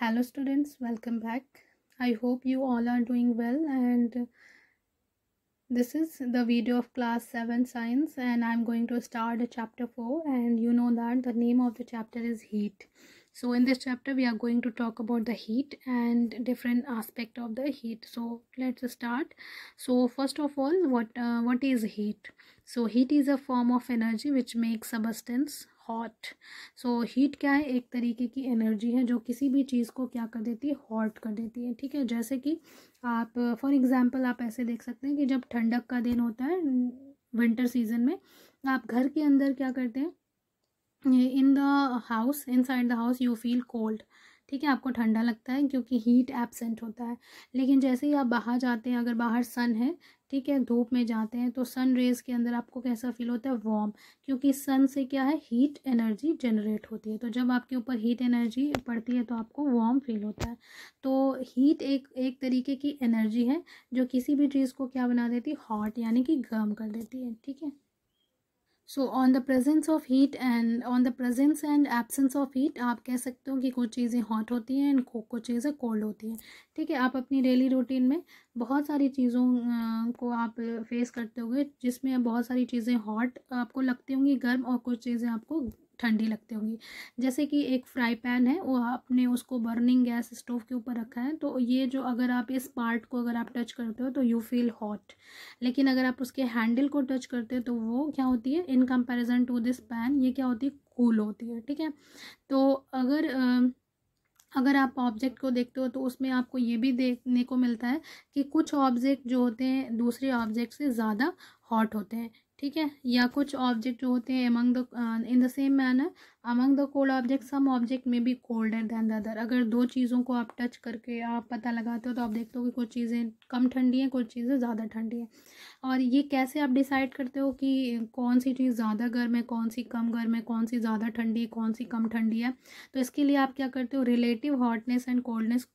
hello students welcome back i hope you all are doing well and this is the video of class 7 science and i'm going to start chapter 4 and you know that the name of the chapter is heat so in this chapter we are going to talk about the heat and different aspect of the heat so let's start so first of all what uh, what is heat so heat is a form of energy which makes substance hot so heat क्या है एक तरीके की energy है जो किसी भी चीज़ को क्या कर देती है हॉट कर देती है ठीक है जैसे कि आप फॉर एग्ज़ाम्पल आप ऐसे देख सकते हैं कि जब ठंडक का दिन होता है विंटर सीजन में आप घर के अंदर क्या करते हैं in the house inside the house you feel cold ठीक है आपको ठंडा लगता है क्योंकि हीट एबसेंट होता है लेकिन जैसे ही आप बाहर जाते हैं अगर बाहर सन है ठीक है धूप में जाते हैं तो सन रेज के अंदर आपको कैसा फील होता है वार्म क्योंकि सन से क्या है हीट एनर्जी जनरेट होती है तो जब आपके ऊपर हीट एनर्जी पड़ती है तो आपको वार्म फील होता है तो हीट एक एक तरीके की एनर्जी है जो किसी भी चीज़ को क्या बना देती है हॉट यानी कि गर्म कर देती है ठीक है so on the presence of heat and on the presence and absence of heat आप कह सकते हो कि कुछ चीज़ें हॉट होती हैं एंड कुछ चीज़ें कोल्ड होती हैं ठीक है आप अपनी डेली रूटीन में बहुत सारी चीज़ों अं, को आप फेस करते होंगे जिसमें बहुत सारी चीज़ें हॉट आपको लगती होंगी गर्म और कुछ चीज़ें आपको ठंडी लगती होगी जैसे कि एक फ्राई पैन है वो आपने उसको बर्निंग गैस स्टोव के ऊपर रखा है तो ये जो अगर आप इस पार्ट को अगर आप टच करते हो तो यू फील हॉट लेकिन अगर आप उसके हैंडल को टच करते हो तो वो क्या होती है in comparison to this pan ये क्या होती है कूल होती है ठीक है तो अगर आ, अगर आप ऑब्जेक्ट को देखते हो तो उसमें आपको ये भी देखने को मिलता है कि कुछ ऑब्जेक्ट जो होते हैं दूसरे ऑब्जेक्ट से ज़्यादा हॉट होते हैं ठीक है या कुछ ऑब्जेक्ट जो होते हैं among the in the same manner among the cold object some object में भी कोल्डर दैन द अदर अगर दो चीज़ों को आप टच करके आप पता लगाते हो तो आप देखते हो कि कुछ चीज़ें कम ठंडी हैं कुछ चीज़ें ज़्यादा ठंडी हैं और ये कैसे आप डिसाइड करते हो कि कौन सी चीज़ ज़्यादा गर्म है कौन सी कम गर्म है कौन सी ज़्यादा ठंडी है कौन सी कम ठंडी है तो इसके लिए आप क्या करते हो relative hotness and coldness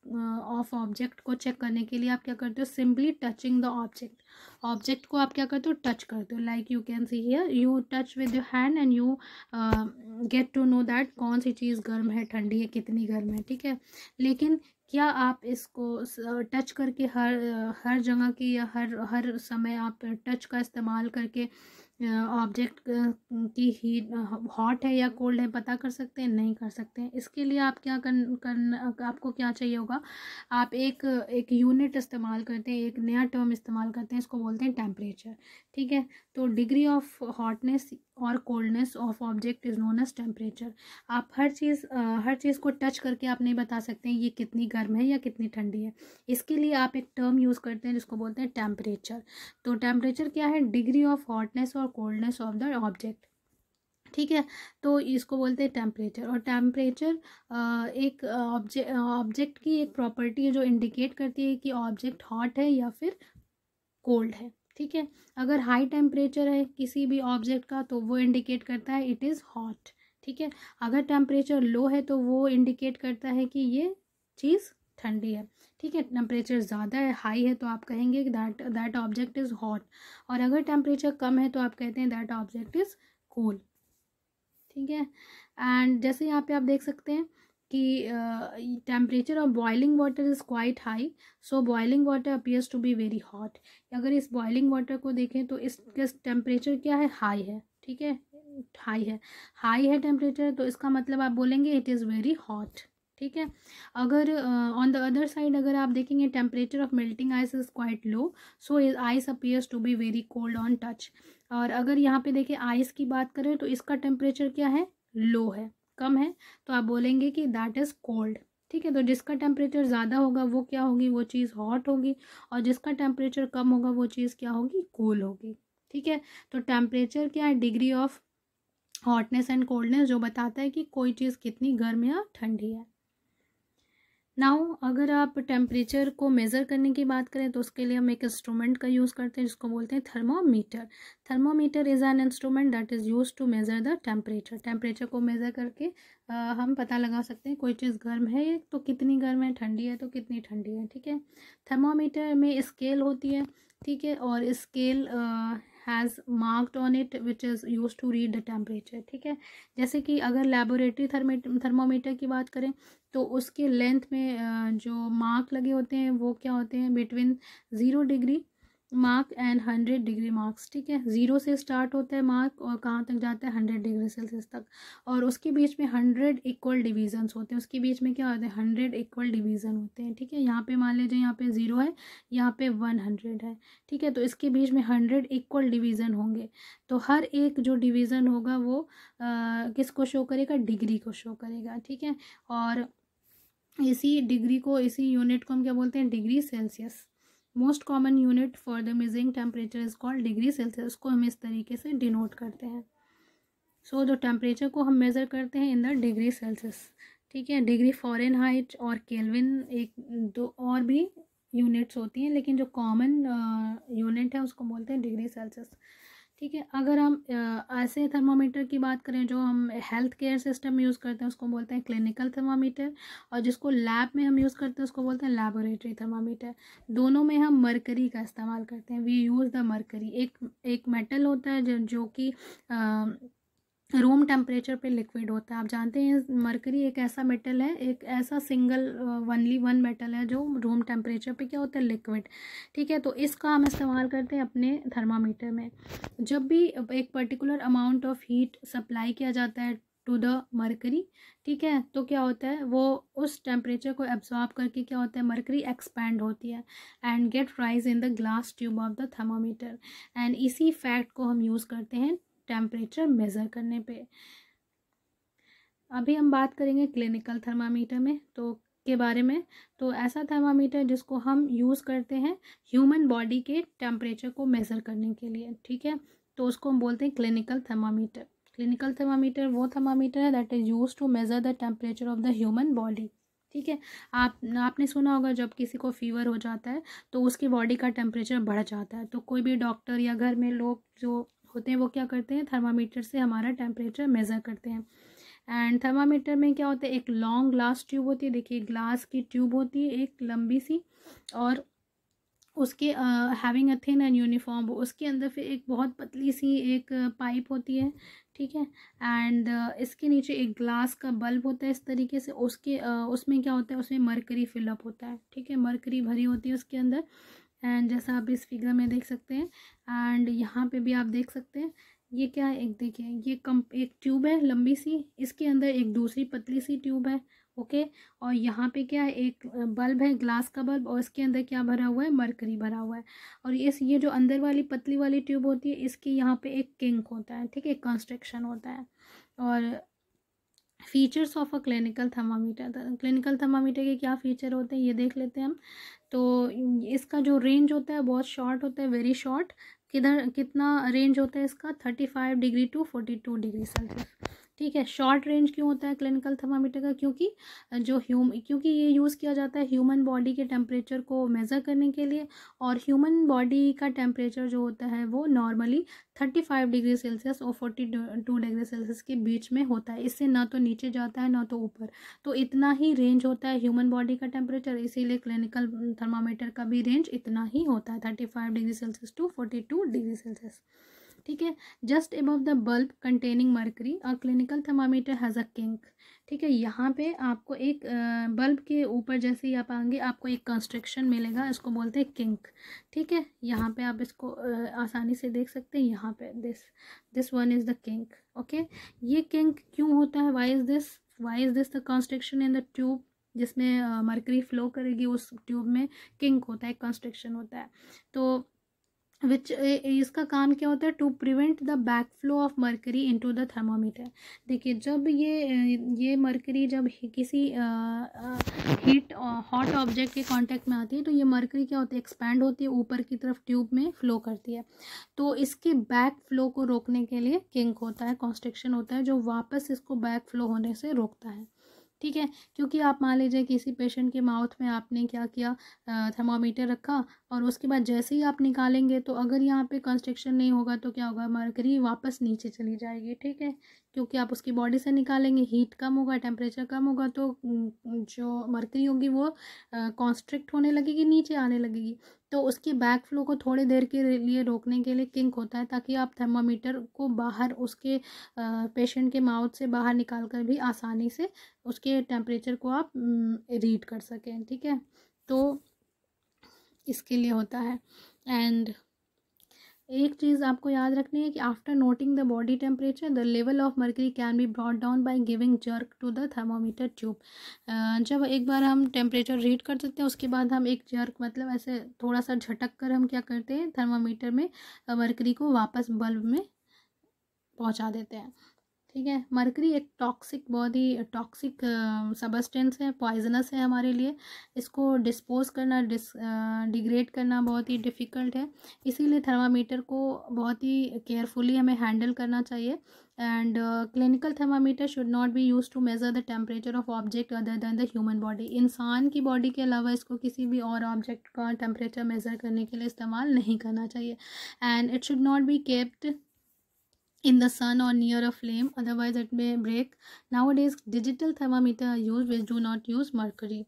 of object को चेक करने के लिए आप क्या करते हो simply touching the object object को आप क्या करते हो टच करते हो like you can see here you touch with your hand and you get to to know that कौन सी चीज़ गर्म है ठंडी है कितनी गर्म है ठीक है लेकिन क्या आप इसको टच करके हर हर जगह की या हर हर समय आप टच का इस्तेमाल करके ऑब्जेक्ट की हीट हॉट है या कोल्ड है पता कर सकते हैं नहीं कर सकते हैं इसके लिए आप क्या कर, कर आपको क्या चाहिए होगा आप एक एक यूनिट इस्तेमाल करते हैं एक नया टर्म इस्तेमाल करते हैं इसको बोलते हैं टेम्परेचर ठीक है तो डिग्री ऑफ हॉटनेस और coldness of object is known as temperature आप हर चीज़ हर चीज़ को टच करके आप नहीं बता सकते हैं ये कितनी गर्म गर्म है या कितनी ठंडी है इसके लिए आप एक टर्म यूज़ करते हैं जिसको बोलते हैं टेम्परेचर तो टेम्परेचर क्या है डिग्री ऑफ हॉटनेस और कोल्डनेस ऑफ द ऑब्जेक्ट ठीक है तो इसको बोलते हैं टेम्परेचर और टेम्परेचर एक ऑब्जेक्ट ऑब्जेक्ट की एक प्रॉपर्टी है जो इंडिकेट करती है कि ऑब्जेक्ट हॉट है या फिर कोल्ड है ठीक है अगर हाई टेम्परेचर है किसी भी ऑब्जेक्ट का तो वो इंडिकेट करता है इट इज़ हॉट ठीक है अगर टेम्परेचर लो है तो वो इंडिकेट करता है कि ये चीज़ ठंडी है ठीक है टेम्परेचर ज़्यादा है हाई है तो आप कहेंगे कि that that object is hot और अगर टेम्परेचर कम है तो आप कहते हैं दैट ऑब्जेक्ट इज़ कूल ठीक है एंड जैसे यहाँ पे आप देख सकते हैं कि temperature of boiling water is quite high so boiling water appears to be very hot अगर इस बॉयलिंग वाटर को देखें तो इसके टेम्परेचर क्या है हाई है ठीक है हाई है हाई है टेम्परेचर तो इसका मतलब आप बोलेंगे इट इज़ वेरी हॉट ठीक है अगर ऑन द अदर साइड अगर आप देखेंगे temperature of melting ice is quite low so ice appears to be very cold on touch और अगर यहाँ पे देखें आइस की बात करें तो इसका टेम्परेचर क्या है लो है कम है तो आप बोलेंगे कि दैट इज़ कोल्ड ठीक है तो जिसका टेम्परेचर ज़्यादा होगा वो क्या होगी वो चीज़ हॉट होगी और जिसका टेम्परेचर कम होगा वो चीज़ क्या होगी कूल होगी ठीक है तो टेम्परेचर क्या है degree of hotness and coldness जो बताता है कि कोई चीज़ कितनी गर्म या ठंडी है नाउ अगर आप टेम्परेचर को मेज़र करने की बात करें तो उसके लिए हम एक इंस्ट्रूमेंट का यूज़ करते हैं जिसको बोलते हैं thermometer thermometer is an instrument that is use to measure the temperature temperature को मेज़र करके आ, हम पता लगा सकते हैं कोई चीज़ गर्म है तो कितनी गर्म है ठंडी है तो कितनी ठंडी है ठीक है थर्मोमीटर में स्केल होती है ठीक है और scale has marked on it which is use to read the temperature ठीक है जैसे कि अगर लेबोरेटरी थर्मोमीटर की बात करें तो उसके लेंथ में जो मार्क लगे होते हैं वो क्या होते हैं between zero degree mark and hundred degree marks ठीक है ज़ीरो से स्टार्ट होता है मार्क और कहाँ तक जाता है हंड्रेड डिग्री सेल्सियस तक और उसके बीच में हंड्रेड इक्वल डिवीजन्स होते हैं उसके बीच में क्या होते हैं हंड्रेड इक्वल डिवीज़न होते हैं ठीक है यहाँ पे मान लीजिए यहाँ पे ज़ीरो है यहाँ पे वन हंड्रेड है ठीक है तो इसके बीच में हंड्रेड इक्वल डिवीज़न होंगे तो हर एक जो डिवीज़न होगा वो किस को शो करेगा डिग्री को शो करेगा ठीक है और इसी डिग्री को इसी यूनिट को हम क्या बोलते हैं degree Celsius most common unit for the measuring temperature is called degree Celsius उसको हम इस तरीके से डिनोट करते हैं सो द जो टेम्परेचर को हम मेज़र करते हैं इन द डिग्री सेल्सियस ठीक है डिग्री फॉरन हाइट और केलविन एक दो और भी यूनिट्स होती हैं लेकिन जो कॉमन यूनिट है उसको बोलते हैं डिग्री सेल्सियस ठीक है अगर हम ऐसे थर्मामीटर की बात करें जो हम हेल्थ केयर सिस्टम यूज़ करते हैं उसको बोलते हैं क्लिनिकल थर्मामीटर और जिसको लैब में हम यूज़ करते हैं उसको बोलते हैं लेबोरेटरी थर्मामीटर दोनों में हम मरकरी का इस्तेमाल करते हैं वी यूज़ द मरकरी एक एक मेटल होता है जो, जो कि रूम टेम्परेचर पे लिक्विड होता है आप जानते हैं मरकरी एक ऐसा मेटल है एक ऐसा सिंगल वनली वन मेटल है जो रूम टेम्परेचर पे क्या होता है लिक्विड ठीक है तो इसका हम इस्तेमाल करते हैं अपने थर्मामीटर में जब भी एक particular amount of heat supply किया जाता है टू द मरकरी ठीक है तो क्या होता है वो उस टेम्परेचर को एब्जॉर्ब करके क्या होता है मरकरी एक्सपैंड होती है and get rise in the glass tube of the thermometer and इसी फैक्ट को हम यूज़ करते हैं टेम्परेचर मेज़र करने पे अभी हम बात करेंगे क्लिनिकल थर्मामीटर में तो के बारे में तो ऐसा थर्मामीटर जिसको हम यूज़ करते हैं ह्यूमन बॉडी के टेम्परेचर को मेज़र करने के लिए ठीक है तो उसको हम बोलते हैं क्लिनिकल थर्मामीटर क्लिनिकल थर्मामीटर वो थर्मामीटर है that is use to measure the temperature of the human body ठीक है आप आपने सुना होगा जब किसी को फीवर हो जाता है तो उसकी बॉडी का टेम्परेचर बढ़ जाता है तो कोई भी डॉक्टर या घर में लोग जो होते हैं वो क्या करते हैं थर्मामीटर से हमारा टेम्परेचर मेज़र करते हैं एंड थर्मामीटर में क्या होता है एक लॉन्ग ग्लास ट्यूब होती है देखिए ग्लास की ट्यूब होती है एक लंबी सी और उसके having a thin and uniform उसके अंदर फिर एक बहुत पतली सी एक पाइप होती है ठीक है एंड uh, इसके नीचे एक ग्लास का बल्ब होता है इस तरीके से उसके uh, उसमें क्या होता है उसमें मरकरी फिलअप होता है ठीक है मरकरी भरी होती है उसके अंदर एंड जैसा आप इस फिगर में देख सकते हैं एंड यहाँ पे भी आप देख सकते हैं ये क्या है एक देखिए ये कम एक ट्यूब है लंबी सी इसके अंदर एक दूसरी पतली सी ट्यूब है ओके और यहाँ पे क्या है एक बल्ब है ग्लास का बल्ब और इसके अंदर क्या भरा हुआ है मरकरी भरा हुआ है और इस ये जो अंदर वाली पतली वाली ट्यूब होती है इसके यहाँ पे एक किंक होता है ठीक है कंस्ट्रक्शन होता है और features of a clinical thermometer तो क्लिनिकल थर्मामीटर के क्या फ़ीचर होते हैं ये देख लेते हैं हम तो इसका जो रेंज होता है बहुत शॉर्ट होता है वेरी शॉर्ट किधर कितना रेंज होता है इसका thirty five degree to forty two degree Celsius ठीक है शॉर्ट रेंज क्यों होता है क्लिनिकल थर्मामीटर का क्योंकि जो ह्यूम क्योंकि ये यूज़ किया जाता है ह्यूमन बॉडी के टेम्परेचर को मेज़र करने के लिए और ह्यूमन बॉडी का टेम्परेचर जो होता है वो normally thirty five degree Celsius और फोर्टी टू डिग्री सेल्सियस के बीच में होता है इससे ना तो नीचे जाता है ना तो ऊपर तो इतना ही रेंज होता है ह्यूमन बॉडी का टेम्परेचर इसीलिए क्लिनिकल थर्मामीटर का भी रेंज इतना ही होता है thirty five degree Celsius to forty two degree Celsius ठीक है just above the bulb containing mercury और clinical thermometer has a kink ठीक है यहाँ पे आपको एक बल्ब के ऊपर जैसे ही आप आएंगे आपको एक कंस्ट्रक्शन मिलेगा इसको बोलते हैं किंक ठीक है यहाँ पे आप इसको आसानी से देख सकते हैं यहाँ पे this this one is the kink okay ये किंक क्यों होता है why is this why is this the construction in the tube जिसमें मरकरी फ्लो करेगी उस ट्यूब में किंक होता है कंस्ट्रक्शन होता है तो विच इसका काम क्या होता है to prevent the back flow of mercury into the thermometer देखिए जब ये ये मरकरी जब किसी हीट हॉट ऑब्जेक्ट के कांटेक्ट में आती है तो ये मरकरी क्या होती है एक्सपैंड होती है ऊपर की तरफ ट्यूब में फ्लो करती है तो इसके बैक फ्लो को रोकने के लिए किंक होता है कॉन्स्ट्रिक्शन होता है जो वापस इसको बैक फ्लो होने से रोकता है ठीक है क्योंकि आप मान लीजिए किसी पेशेंट के माउथ में आपने क्या किया थर्मामीटर रखा और उसके बाद जैसे ही आप निकालेंगे तो अगर यहाँ पे कंस्ट्रक्शन नहीं होगा तो क्या होगा मरकरी वापस नीचे चली जाएगी ठीक है क्योंकि आप उसकी बॉडी से निकालेंगे हीट कम होगा टेम्परेचर कम होगा तो जो मरकरी होगी वो कॉन्स्ट्रिक्ट होने लगेगी नीचे आने लगेगी तो उसकी बैक फ्लो को थोड़ी देर के लिए रोकने के लिए किंक होता है ताकि आप थर्मामीटर को बाहर उसके पेशेंट के माउथ से बाहर निकाल कर भी आसानी से उसके टेम्परेचर को आप रीड कर सकें ठीक है तो इसके लिए होता है एंड एक चीज़ आपको याद रखनी है कि after noting the body temperature the level of mercury can be brought down by giving jerk to the thermometer tube जब एक बार हम टेम्परेचर रीड कर सकते हैं उसके बाद हम एक जर्क मतलब ऐसे थोड़ा सा झटक कर हम क्या करते हैं थर्मोमीटर में मर्करी को वापस बल्ब में पहुंचा देते हैं ठीक है मरकरी एक टॉक्सिक बहुत ही टॉक्सिक सबस्टेंस है पॉइजनस है हमारे लिए इसको डिस्पोज करना डिस डिग्रेड करना बहुत ही डिफ़िकल्ट है इसीलिए थर्मामीटर को बहुत ही केयरफुली हमें हैंडल करना चाहिए and clinical thermometer should not be use to measure the temperature of object other than the human body इंसान की बॉडी के अलावा इसको किसी भी और ऑब्जेक्ट का टेम्परेचर मेज़र करने के लिए इस्तेमाल नहीं करना चाहिए and it should not be kept in the sun or near a flame otherwise it may break nowadays digital thermometer are used which do not use mercury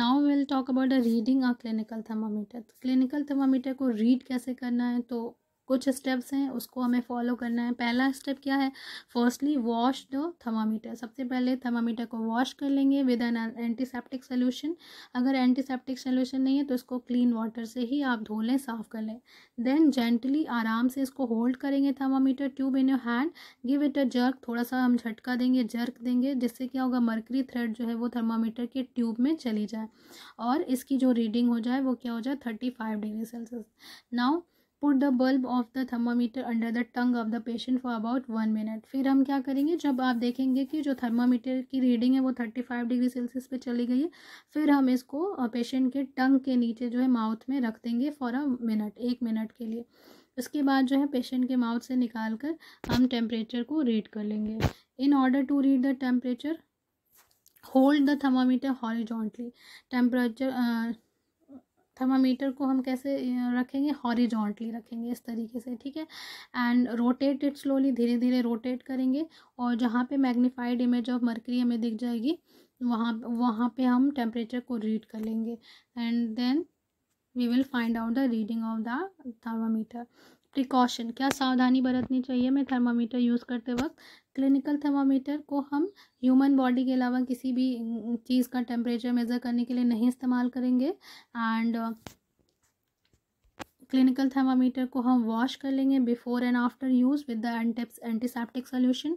now will talk about the reading और clinical thermometer तो clinical thermometer को read कैसे करना है तो कुछ steps हैं उसको हमें फॉलो करना है पहला स्टेप क्या है फर्स्टली वॉश द थर्मामीटर सबसे पहले थर्मामीटर को वॉश कर लेंगे विद एन एंटीसेप्टिक सोल्यूशन अगर एंटीसेप्टिक सोल्यूशन नहीं है तो इसको क्लीन वाटर से ही आप धो लें साफ़ कर लें देन जेंटली आराम से इसको होल्ड करेंगे thermometer tube in your hand give it a jerk थोड़ा सा हम झटका देंगे जर्क देंगे जिससे क्या होगा मर्करी थ्रेड जो है वो थर्मामीटर के ट्यूब में चली जाए और इसकी जो रीडिंग हो जाए वो क्या हो जाए thirty five degree Celsius now put the bulb of the thermometer under the tongue of the patient for about one minute फिर हम क्या करेंगे जब आप देखेंगे कि जो थर्मामीटर की रीडिंग है वो थर्टी फाइव डिग्री सेल्सियस पे चली गई है फिर हम इसको पेशेंट के टंग के नीचे जो है माउथ में रख देंगे फॉर अ मिनट एक मिनट के लिए उसके बाद जो है पेशेंट के माउथ से निकाल कर हम टेम्परेचर को रीड कर लेंगे in order to read the temperature hold the thermometer horizontally temperature thermometer को हम कैसे रखेंगे हॉरिजॉन्टली रखेंगे इस तरीके से ठीक है एंड रोटेट इट स्लोली धीरे धीरे रोटेट करेंगे और जहाँ पे मैग्नीफाइड इमेज ऑफ मरकरी हमें दिख जाएगी वहाँ वहाँ पे हम टेम्परेचर को रीड कर लेंगे and then we will find out the reading of the thermometer precaution क्या सावधानी बरतनी चाहिए मैं थर्मामीटर यूज़ करते वक्त क्लिनिकल थर्मामीटर को हम ह्यूमन बॉडी के अलावा किसी भी चीज़ का टेम्परेचर मेज़र करने के लिए नहीं इस्तेमाल करेंगे एंड क्लिनिकल थर्मामीटर को हम वॉश कर लेंगे before and after use with the antis antiseptic solution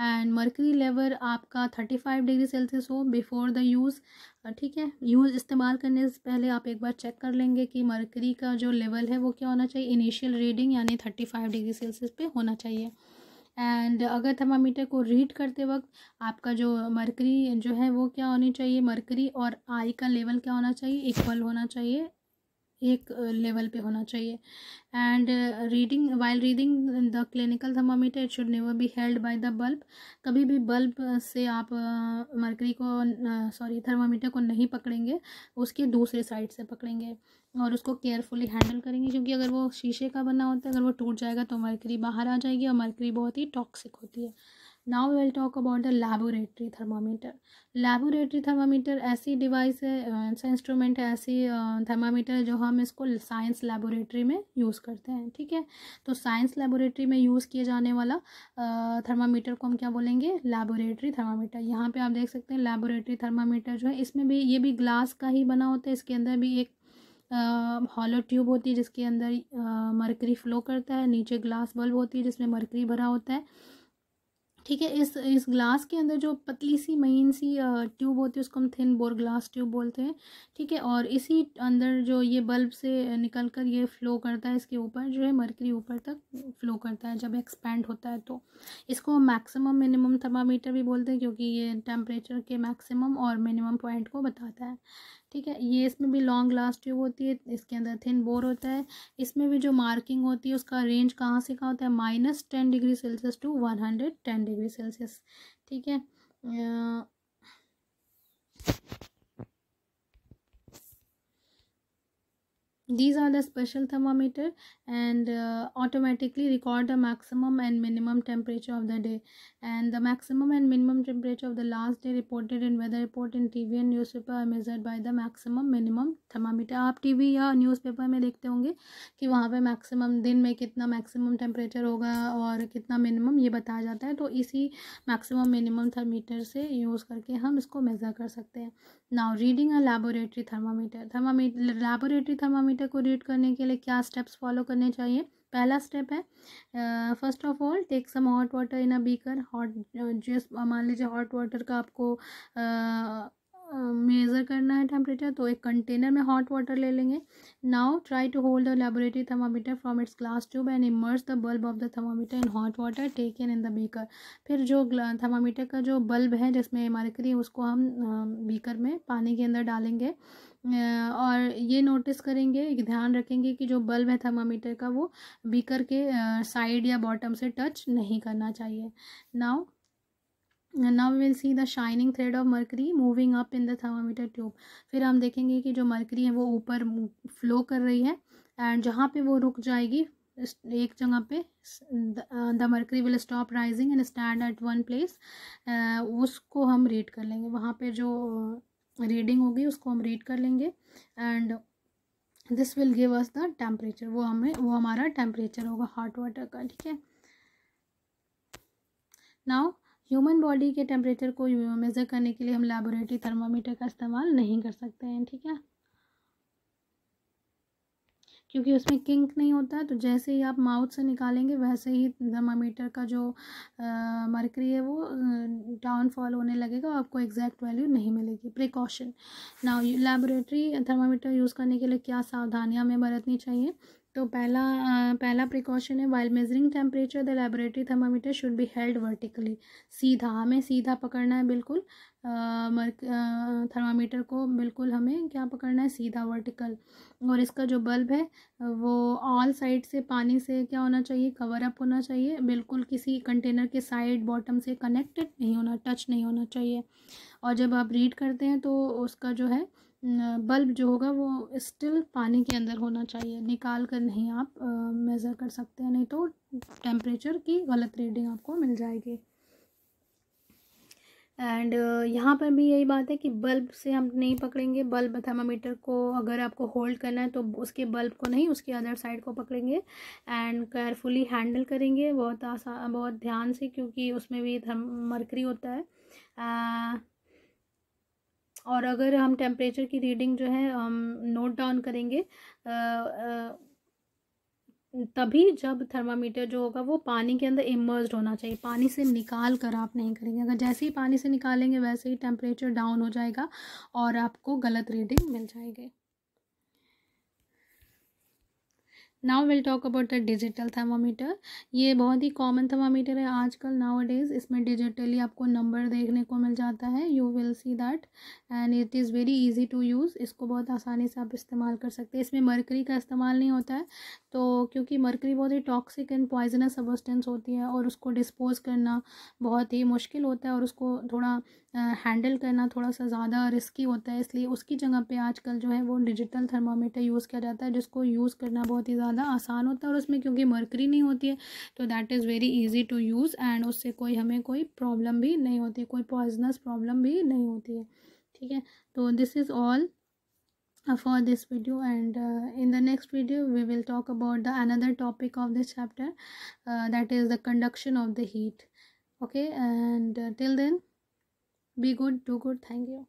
and mercury level आपका थर्टी फाइव डिग्री सेल्सियस हो बिफोर द यूज़ ठीक है यूज़ इस्तेमाल करने से पहले आप एक बार चेक कर लेंगे कि मर्करी का जो लेवल है वो क्या होना चाहिए इनिशियल रीडिंग यानी थर्टी फाइव डिग्री सेल्सियस पे होना चाहिए एंड अगर थर्मामीटर को रीड करते वक्त आपका जो मरकरी जो है वो क्या होनी चाहिए मरकरी और आई का लेवल क्या होना चाहिए इक्वल होना चाहिए एक लेवल पे होना चाहिए and reading while reading the clinical thermometer it should never be held by the bulb कभी भी बल्ब से आप मरकरी को सॉरी थर्मामीटर को नहीं पकड़ेंगे उसके दूसरे साइड से पकड़ेंगे और उसको केयरफुली हैंडल करेंगे क्योंकि अगर वो शीशे का बना होता है अगर वो टूट जाएगा तो मरकरी बाहर आ जाएगी और मरकरी बहुत ही टॉक्सिक होती है now we will talk about the laboratory thermometer laboratory thermometer ऐसी डिवाइस है ऐसा इंस्ट्रूमेंट है ऐसी थर्मामीटर जो हम इसको साइंस लेबोरेटरी में यूज़ करते हैं ठीक है तो साइंस लेबोरेटरी में यूज़ किए जाने वाला थर्मामीटर को हम क्या बोलेंगे लेबोरेटरी थर्मामीटर यहाँ पर आप देख सकते हैं लेबोरेटरी थर्मामीटर जो है इसमें भी ये भी ग्लास का ही बना होता है इसके अंदर भी एक हॉलो uh, ट्यूब होती है जिसके अंदर मरकरी फ्लो करता है नीचे ग्लास बल्ब होती है जिसमें मरकरी भरा होता है ठीक है इस इस ग्लास के अंदर जो पतली सी महीन सी ट्यूब होती है उसको हम थिन बोर ग्लास ट्यूब बोलते हैं ठीक है और इसी अंदर जो ये बल्ब से निकल कर ये फ्लो करता है इसके ऊपर जो है मरकरी ऊपर तक फ्लो करता है जब एक्सपैंड होता है तो इसको मैक्सिमम मिनिमम थर्मामीटर भी बोलते हैं क्योंकि ये टेम्परेचर के मैक्सिमम और मिनिमम पॉइंट को बताता है ठीक है ये इसमें भी लॉन्ग लास्टिंग ट्यूब होती है इसके अंदर थिन बोर होता है इसमें भी जो मार्किंग होती है उसका रेंज कहाँ से कहाँ होता है minus ten degree Celsius to one hundred ten degree Celsius ठीक है these are the special thermometer and automatically record the the and minimum temperature of the day and the the and minimum temperature of the last day reported reported weather report in T V and newspaper are measured by the maximum minimum thermometer आप T V या newspaper में देखते होंगे कि वहाँ पर maximum दिन में कितना मैक्सिमम टेम्परेचर होगा और कितना मिनिमम ये बताया जाता है तो इसी मैक्सिमम मिनिमम थर्मीटर से यूज़ करके हम इसको मेज़र कर सकते हैं now reading a laboratory thermometer thermometer laboratory thermometer data को रीड करने के लिए क्या स्टेप्स फॉलो करने चाहिए पहला स्टेप है first of all take some hot water in a beaker hot जिस मान लीजिए हॉट वाटर का आपको मेज़र uh, करना है टेम्परेचर तो एक कंटेनर में हॉट वाटर ले लेंगे now try to hold the laboratory thermometer from its glass tube and immerse the bulb of the thermometer in hot water take in the beaker फिर जो thermometer का जो बल्ब है जिसमें मरकरी है उसको हम बीकर में पानी के अंदर डालेंगे और ये नोटिस करेंगे ध्यान रखेंगे कि जो बल्ब है थर्मामीटर का वो बीकर के साइड या बॉटम से टच नहीं करना चाहिए now now we will see the shining thread of mercury moving up in the thermometer tube फिर हम देखेंगे कि जो मर्करी है वो ऊपर फ्लो कर रही है एंड जहाँ पे वो रुक जाएगी एक जगह पे the mercury will stop rising and stand at one place उसको हम रीड कर लेंगे वहाँ पे जो रीडिंग होगी उसको हम रीड कर लेंगे and this will give us the temperature वो हमें वो हमारा टेम्परेचर होगा हॉट वाटर का ठीक है नाउ ह्यूमन बॉडी के टेम्परेचर को मेज़र करने के लिए हम लेबोरेटरी थर्मामीटर का इस्तेमाल नहीं कर सकते हैं ठीक है क्योंकि उसमें किंक नहीं होता है तो जैसे ही आप माउथ से निकालेंगे वैसे ही थर्मामीटर का जो मरकरी है वो डाउनफॉल होने लगेगा और आपको एग्जैक्ट वैल्यू नहीं मिलेगी प्रिकॉशन ना लेबोरेटरी थर्मामीटर यूज़ करने के लिए क्या सावधानियाँ हमें बरतनी चाहिए तो पहला पहला प्रिकॉशन है while measuring temperature the laboratory thermometer should be held vertically सीधा हमें सीधा पकड़ना है बिल्कुल थर्मामीटर को बिल्कुल हमें क्या पकड़ना है सीधा वर्टिकल और इसका जो बल्ब है वो ऑल साइड से पानी से क्या होना चाहिए कवर अप होना चाहिए बिल्कुल किसी कंटेनर के साइड बॉटम से कनेक्टेड नहीं होना टच नहीं होना चाहिए और जब आप रीड करते हैं तो उसका जो है बल्ब जो होगा वो स्टिल पानी के अंदर होना चाहिए निकाल कर नहीं आप मेज़र कर सकते हैं नहीं तो टेम्परेचर की गलत रीडिंग आपको मिल जाएगी एंड यहाँ पर भी यही बात है कि बल्ब से हम नहीं पकड़ेंगे बल्ब थर्मामीटर को अगर आपको होल्ड करना है तो उसके बल्ब को नहीं उसके अदर साइड को पकड़ेंगे एंड केयरफुली हैंडल करेंगे बहुत आसान बहुत ध्यान से क्योंकि उसमें भी थर्म मरकरी होता है और अगर हम टेम्परेचर की रीडिंग जो है हम नोट डाउन करेंगे आ, आ, तभी जब थर्मामीटर जो होगा वो पानी के अंदर इमर्ज होना चाहिए पानी से निकाल कर आप नहीं करेंगे अगर जैसे ही पानी से निकालेंगे वैसे ही टेम्परेचर डाउन हो जाएगा और आपको गलत रीडिंग मिल जाएगी now will talk about the digital thermometer ये बहुत ही कॉमन थर्मामीटर है आजकल नाउ डेज इसमें डिजिटली आपको नंबर देखने को मिल जाता है you will see that and it is very easy to use इसको बहुत आसानी से आप इस्तेमाल कर सकते हैं इसमें मरकरी का इस्तेमाल नहीं होता है तो क्योंकि मरकरी बहुत ही टॉक्सिक एंड पॉइजनस सबस्टेंस होती है और उसको डिस्पोज करना बहुत ही मुश्किल होता है और उसको थोड़ा हैंडल uh, करना थोड़ा सा ज़्यादा रिस्की होता है इसलिए उसकी जगह पे आजकल जो है वो डिजिटल थर्मामीटर यूज़ किया जाता है जिसको यूज़ करना बहुत ही ज़्यादा ज़्यादा आसान होता है और उसमें क्योंकि मर्करी नहीं होती है तो that is very easy to use and उससे कोई हमें कोई प्रॉब्लम भी नहीं होती कोई पॉइजनस प्रॉब्लम भी नहीं होती है ठीक है तो this is all for this video and uh, in the next video we will talk about the another topic of this chapter uh, that is the conduction of the heat okay and uh, till then be good do good thank you